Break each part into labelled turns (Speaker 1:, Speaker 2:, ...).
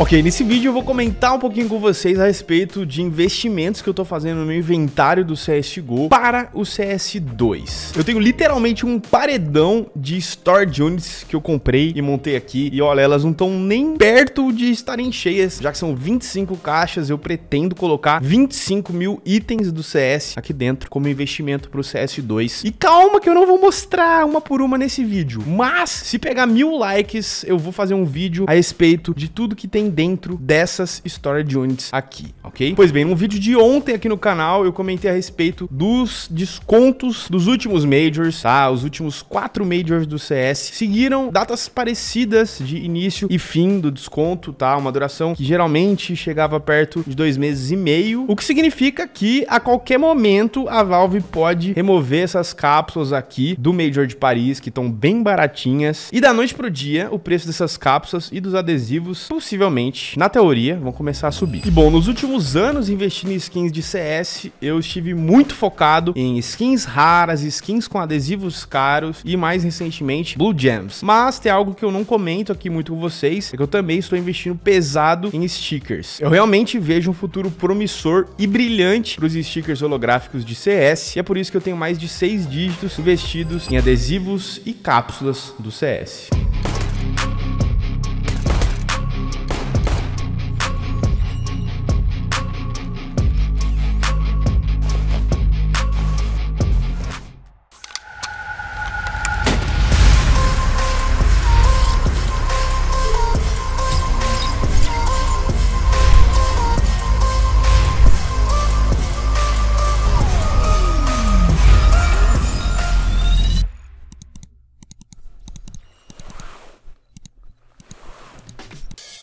Speaker 1: Ok, nesse vídeo eu vou comentar um pouquinho com vocês a respeito de investimentos que eu tô fazendo no meu inventário do CSGO para o CS2. Eu tenho literalmente um paredão de storage units que eu comprei e montei aqui. E olha, elas não estão nem perto de estarem cheias, já que são 25 caixas. Eu pretendo colocar 25 mil itens do CS aqui dentro como investimento pro CS2. E calma que eu não vou mostrar uma por uma nesse vídeo. Mas se pegar mil likes, eu vou fazer um vídeo a respeito de tudo que tem dentro dessas storage units aqui, ok? Pois bem, num vídeo de ontem aqui no canal eu comentei a respeito dos descontos dos últimos majors, tá? Os últimos quatro majors do CS seguiram datas parecidas de início e fim do desconto, tá? Uma duração que geralmente chegava perto de dois meses e meio, o que significa que a qualquer momento a Valve pode remover essas cápsulas aqui do Major de Paris, que estão bem baratinhas, e da noite pro dia o preço dessas cápsulas e dos adesivos possivelmente na teoria, vão começar a subir. E bom, nos últimos anos investindo em skins de CS, eu estive muito focado em skins raras, skins com adesivos caros e mais recentemente Blue Gems. Mas tem algo que eu não comento aqui muito com vocês, é que eu também estou investindo pesado em stickers. Eu realmente vejo um futuro promissor e brilhante para os stickers holográficos de CS, e é por isso que eu tenho mais de seis dígitos investidos em adesivos e cápsulas do CS.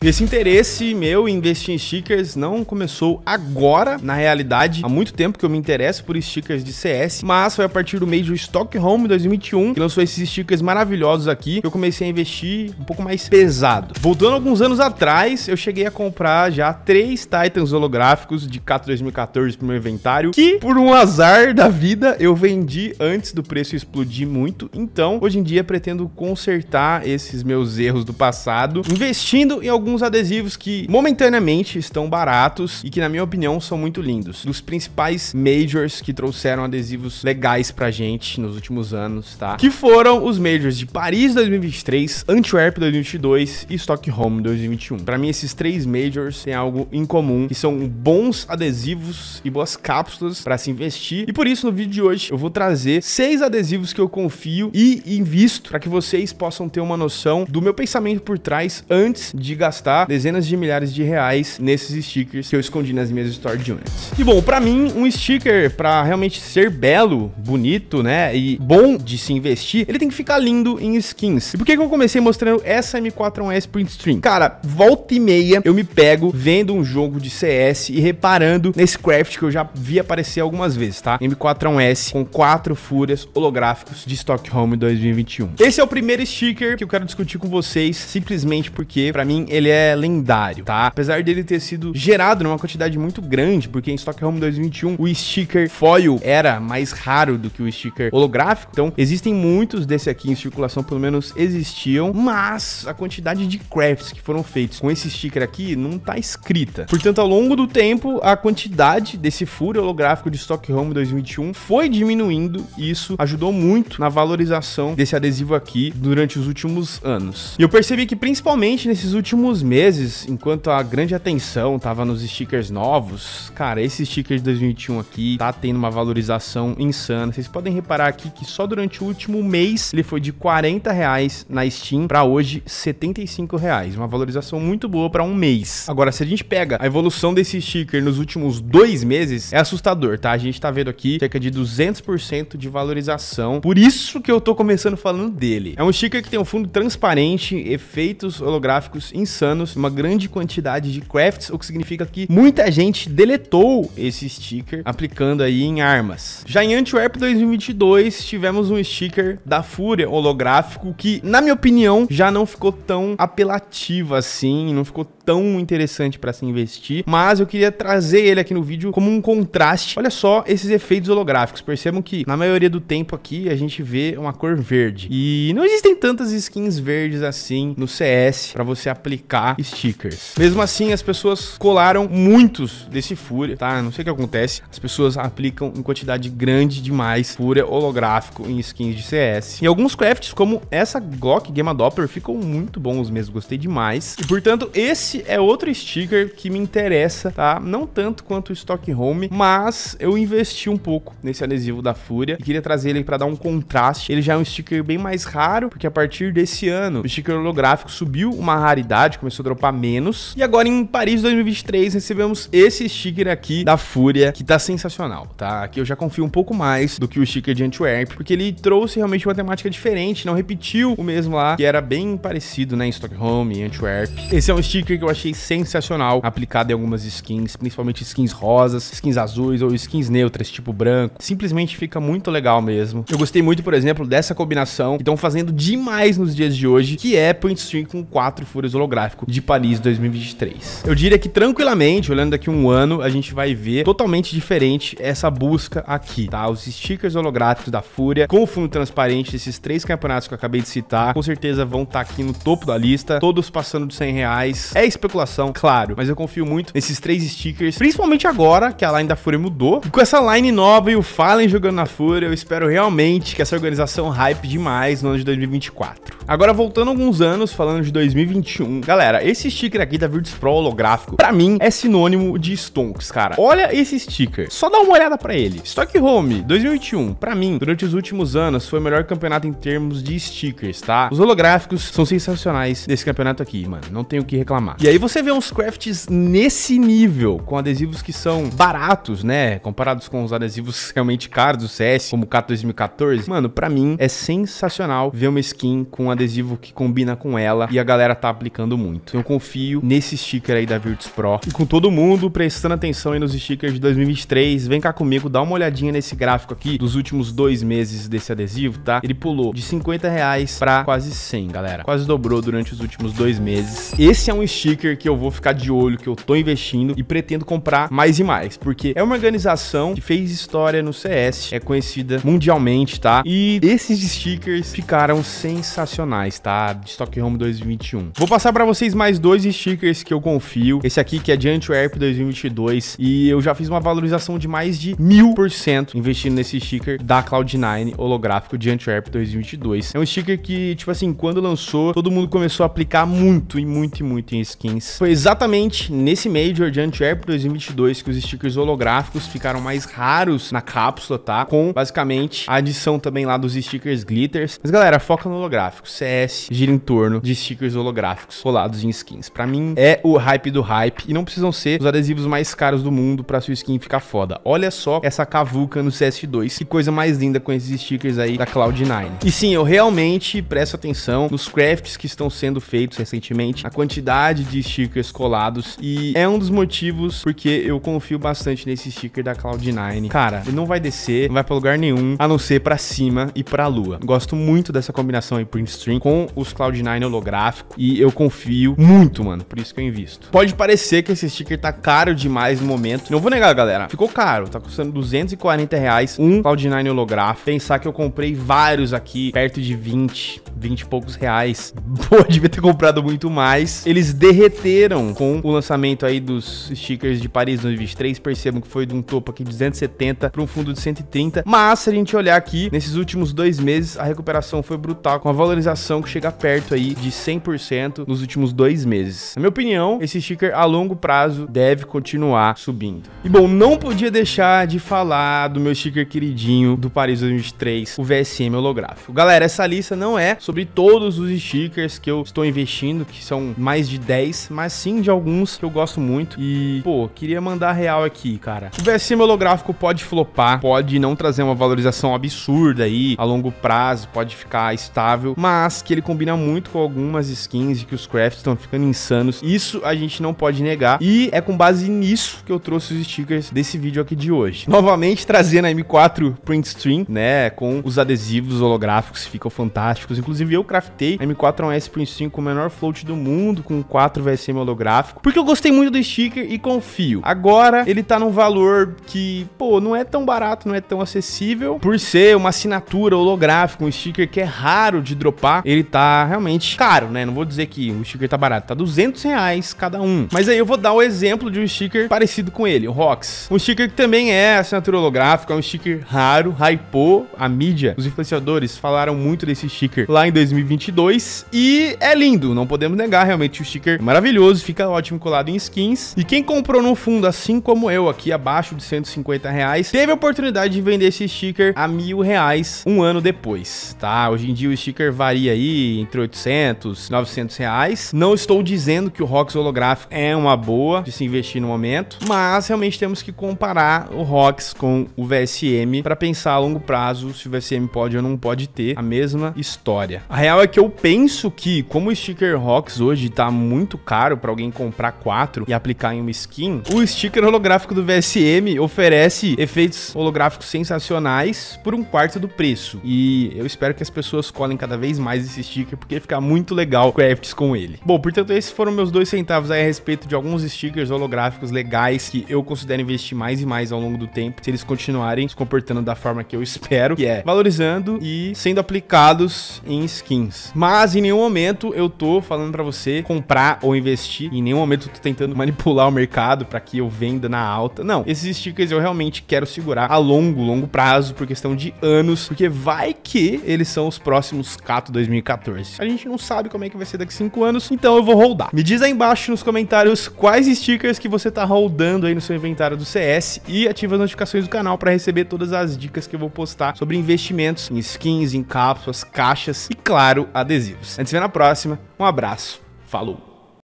Speaker 1: esse interesse meu em investir em stickers não começou agora, na realidade. Há muito tempo que eu me interesso por stickers de CS, mas foi a partir do Major Stockholm 2021 que lançou esses stickers maravilhosos aqui. que Eu comecei a investir um pouco mais pesado. Voltando alguns anos atrás, eu cheguei a comprar já três Titans holográficos de Kato 2014 pro meu inventário, que por um azar da vida eu vendi antes do preço explodir muito. Então, hoje em dia pretendo consertar esses meus erros do passado, investindo em alguns alguns adesivos que momentaneamente estão baratos e que, na minha opinião, são muito lindos. Dos principais majors que trouxeram adesivos legais pra gente nos últimos anos, tá? Que foram os majors de Paris 2023, Antwerp 2022 e Stockholm 2021. Para mim, esses três majors têm algo em comum, que são bons adesivos e boas cápsulas para se investir. E por isso, no vídeo de hoje, eu vou trazer seis adesivos que eu confio e invisto para que vocês possam ter uma noção do meu pensamento por trás antes de gastar gastar dezenas de milhares de reais nesses stickers que eu escondi nas minhas Store Units. E bom, para mim, um sticker para realmente ser belo, bonito, né, e bom de se investir, ele tem que ficar lindo em skins. E por que que eu comecei mostrando essa M41S stream? Cara, volta e meia eu me pego vendo um jogo de CS e reparando nesse craft que eu já vi aparecer algumas vezes, tá? M41S com quatro fúrias holográficos de Stockholm 2021. Esse é o primeiro sticker que eu quero discutir com vocês, simplesmente porque para mim ele é é lendário, tá? Apesar dele ter sido gerado numa quantidade muito grande, porque em Stockholm 2021 o sticker foil era mais raro do que o sticker holográfico. Então, existem muitos desse aqui em circulação, pelo menos existiam, mas a quantidade de crafts que foram feitos com esse sticker aqui não tá escrita. Portanto, ao longo do tempo, a quantidade desse furo holográfico de Stockholm 2021 foi diminuindo e isso ajudou muito na valorização desse adesivo aqui durante os últimos anos. E eu percebi que principalmente nesses últimos últimos meses, enquanto a grande atenção tava nos stickers novos, cara, esse sticker de 2021 aqui tá tendo uma valorização insana. Vocês podem reparar aqui que só durante o último mês ele foi de 40 reais na Steam para hoje 75 reais, uma valorização muito boa para um mês. Agora, se a gente pega a evolução desse sticker nos últimos dois meses, é assustador, tá? A gente tá vendo aqui cerca de 200% de valorização. Por isso que eu tô começando falando dele. É um sticker que tem um fundo transparente, efeitos holográficos insanos anos uma grande quantidade de crafts, o que significa que muita gente deletou esse sticker aplicando aí em armas. Já em Antwerp 2022 tivemos um sticker da Fúria holográfico que, na minha opinião, já não ficou tão apelativo assim, não ficou tão interessante para se investir, mas eu queria trazer ele aqui no vídeo como um contraste. Olha só esses efeitos holográficos, percebam que na maioria do tempo aqui a gente vê uma cor verde e não existem tantas skins verdes assim no CS para você aplicar stickers. Mesmo assim, as pessoas colaram muitos desse Fúria, tá? Não sei o que acontece. As pessoas aplicam em quantidade grande demais Fúria holográfico em skins de CS. E alguns crafts, como essa Glock Game Adopter, ficam muito bons mesmo. Gostei demais. E, portanto, esse é outro sticker que me interessa, tá? Não tanto quanto o Stockholm, mas eu investi um pouco nesse adesivo da Fúria e queria trazer ele para dar um contraste. Ele já é um sticker bem mais raro, porque a partir desse ano, o sticker holográfico subiu uma raridade, começou a dropar menos. E agora em Paris 2023 recebemos esse sticker aqui da Fúria, que tá sensacional, tá? Aqui eu já confio um pouco mais do que o sticker de Antwerp, porque ele trouxe realmente uma temática diferente, não repetiu o mesmo lá, que era bem parecido, né, em Stockholm e Antwerp. Esse é um sticker que eu achei sensacional, aplicado em algumas skins, principalmente skins rosas, skins azuis ou skins neutras, tipo branco. Simplesmente fica muito legal mesmo. Eu gostei muito, por exemplo, dessa combinação que estão fazendo demais nos dias de hoje, que é Point String com quatro fúrias holográficas gráfico de Paris 2023. Eu diria que tranquilamente, olhando daqui um ano, a gente vai ver totalmente diferente essa busca aqui, tá? Os stickers holográficos da Fúria, com o fundo transparente, esses três campeonatos que eu acabei de citar, com certeza vão estar tá aqui no topo da lista, todos passando de 100 reais. É especulação, claro, mas eu confio muito nesses três stickers, principalmente agora que a line da Fúria mudou. E com essa line nova e o Fallen jogando na Fúria, eu espero realmente que essa organização hype demais no ano de 2024. Agora, voltando alguns anos, falando de 2021, galera, Galera, esse sticker aqui da Virtus Pro holográfico, pra mim, é sinônimo de Stonks, cara. Olha esse sticker. Só dá uma olhada pra ele. Stockholm 2021, pra mim, durante os últimos anos, foi o melhor campeonato em termos de stickers, tá? Os holográficos são sensacionais desse campeonato aqui, mano. Não tenho o que reclamar. E aí você vê uns crafts nesse nível, com adesivos que são baratos, né? Comparados com os adesivos realmente caros do CS, como o Cat 2014. Mano, pra mim, é sensacional ver uma skin com um adesivo que combina com ela e a galera tá aplicando muito muito. Eu confio nesse sticker aí da Virtus Pro. E com todo mundo prestando atenção aí nos stickers de 2023, vem cá comigo, dá uma olhadinha nesse gráfico aqui dos últimos dois meses desse adesivo, tá? Ele pulou de 50 reais pra quase 100, galera. Quase dobrou durante os últimos dois meses. Esse é um sticker que eu vou ficar de olho, que eu tô investindo e pretendo comprar mais e mais, porque é uma organização que fez história no CS, é conhecida mundialmente, tá? E esses stickers ficaram sensacionais, tá? De Stockholm 2021. Vou passar pra vocês esses mais dois stickers que eu confio. Esse aqui que é de Antwerp 2022. E eu já fiz uma valorização de mais de mil por cento investindo nesse sticker da Cloud9 holográfico de Antwerp 2022. É um sticker que, tipo assim, quando lançou, todo mundo começou a aplicar muito e muito e muito em skins. Foi exatamente nesse Major de Antwerp 2022 que os stickers holográficos ficaram mais raros na cápsula, tá? Com, basicamente, a adição também lá dos stickers glitters. Mas, galera, foca no holográfico. CS gira em torno de stickers holográficos. Olá, usados em skins. Para mim, é o hype do hype e não precisam ser os adesivos mais caros do mundo para sua skin ficar foda. Olha só essa cavuca no CS2, que coisa mais linda com esses stickers aí da Cloud9. E sim, eu realmente presto atenção nos crafts que estão sendo feitos recentemente, a quantidade de stickers colados e é um dos motivos porque eu confio bastante nesse sticker da Cloud9. Cara, ele não vai descer, não vai para lugar nenhum, a não ser para cima e para lua. Gosto muito dessa combinação aí print stream com os Cloud9 holográfico e eu confio muito, mano. Por isso que eu invisto. Pode parecer que esse sticker tá caro demais no momento. Não vou negar, galera. Ficou caro. Tá custando 240 reais um Cloud9 holográfico. Pensar que eu comprei vários aqui, perto de 20, 20 e poucos reais. Pô, devia ter comprado muito mais. Eles derreteram com o lançamento aí dos stickers de Paris 2023. Percebam que foi de um topo aqui de 270 para um fundo de 130. Mas se a gente olhar aqui, nesses últimos dois meses, a recuperação foi brutal, com a valorização que chega perto aí de 100% nos últimos próximos dois meses. Na minha opinião, esse sticker a longo prazo deve continuar subindo. E bom, não podia deixar de falar do meu sticker queridinho do Paris 2023, o VSM holográfico. Galera, essa lista não é sobre todos os stickers que eu estou investindo, que são mais de 10, mas sim de alguns que eu gosto muito. E, pô, queria mandar real aqui, cara. O VSM holográfico pode flopar, pode não trazer uma valorização absurda aí a longo prazo, pode ficar estável, mas que ele combina muito com algumas skins e que os crafts estão ficando insanos. Isso a gente não pode negar. E é com base nisso que eu trouxe os stickers desse vídeo aqui de hoje. Novamente trazendo a M4 Print Stream, né? Com os adesivos holográficos, ficam fantásticos. Inclusive eu craftei a M4-1S Print Stream com o menor float do mundo, com 4 VSM holográfico, porque eu gostei muito do sticker e confio. Agora ele tá num valor que, pô, não é tão barato, não é tão acessível, por ser uma assinatura holográfica, um sticker que é raro de dropar, ele tá realmente caro, né? Não vou dizer que o sticker sticker tá barato, tá 200 reais cada um. Mas aí eu vou dar o exemplo de um sticker parecido com ele, o Rox. Um sticker que também é assinatura holográfica, é um sticker raro, hypou a mídia. Os influenciadores falaram muito desse sticker lá em 2022 e é lindo, não podemos negar, realmente o sticker é maravilhoso, fica ótimo colado em skins. E quem comprou no fundo, assim como eu aqui, abaixo de 150 reais, teve a oportunidade de vender esse sticker a mil reais um ano depois, tá? Hoje em dia o sticker varia aí entre 800, 900 reais, não estou dizendo que o ROX holográfico é uma boa de se investir no momento, mas realmente temos que comparar o ROX com o VSM para pensar a longo prazo se o VSM pode ou não pode ter a mesma história. A real é que eu penso que, como o sticker ROX hoje está muito caro para alguém comprar quatro e aplicar em uma skin, o sticker holográfico do VSM oferece efeitos holográficos sensacionais por um quarto do preço. E eu espero que as pessoas colhem cada vez mais esse sticker porque fica muito legal crafts com ele. Bom, portanto, esses foram meus dois centavos aí a respeito de alguns stickers holográficos legais que eu considero investir mais e mais ao longo do tempo, se eles continuarem se comportando da forma que eu espero, que é valorizando e sendo aplicados em skins. Mas em nenhum momento eu tô falando para você comprar ou investir, em nenhum momento eu tô tentando manipular o mercado para que eu venda na alta. Não, esses stickers eu realmente quero segurar a longo, longo prazo, por questão de anos, porque vai que eles são os próximos Cato 2014. A gente não sabe como é que vai ser daqui 5 anos, então eu vou holdar. Me diz aí embaixo nos comentários quais stickers que você tá holdando aí no seu inventário do CS e ativa as notificações do canal para receber todas as dicas que eu vou postar sobre investimentos em skins, em cápsulas, caixas e, claro, adesivos. A gente se vê na próxima. Um abraço. Falou!